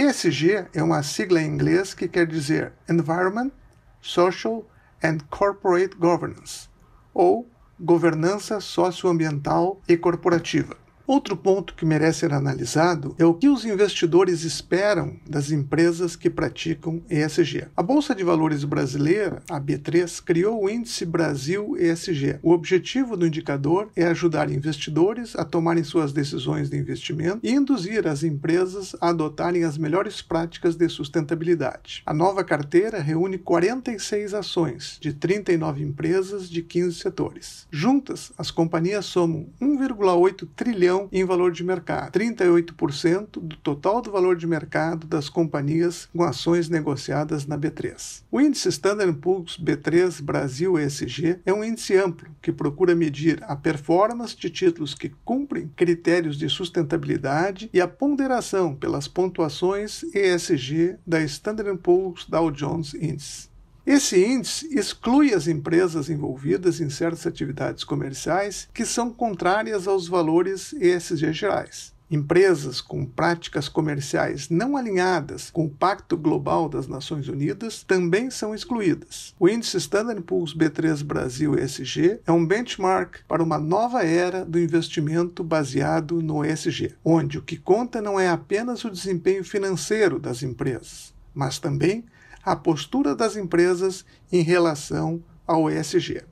ESG é uma sigla em inglês que quer dizer Environment, Social and Corporate Governance, ou governança socioambiental e corporativa. Outro ponto que merece ser analisado é o que os investidores esperam das empresas que praticam ESG. A Bolsa de Valores brasileira, a B3, criou o índice Brasil ESG. O objetivo do indicador é ajudar investidores a tomarem suas decisões de investimento e induzir as empresas a adotarem as melhores práticas de sustentabilidade. A nova carteira reúne 46 ações de 39 empresas de 15 setores. Juntas, as companhias somam 1,8 trilhão em valor de mercado, 38% do total do valor de mercado das companhias com ações negociadas na B3. O índice Standard Poor's B3 Brasil ESG é um índice amplo que procura medir a performance de títulos que cumprem critérios de sustentabilidade e a ponderação pelas pontuações ESG da Standard Poor's Dow Jones Índice. Esse índice exclui as empresas envolvidas em certas atividades comerciais que são contrárias aos valores ESG gerais. Empresas com práticas comerciais não alinhadas com o Pacto Global das Nações Unidas também são excluídas. O índice Standard Poor's B3 Brasil ESG é um benchmark para uma nova era do investimento baseado no ESG, onde o que conta não é apenas o desempenho financeiro das empresas, mas também a postura das empresas em relação ao ESG.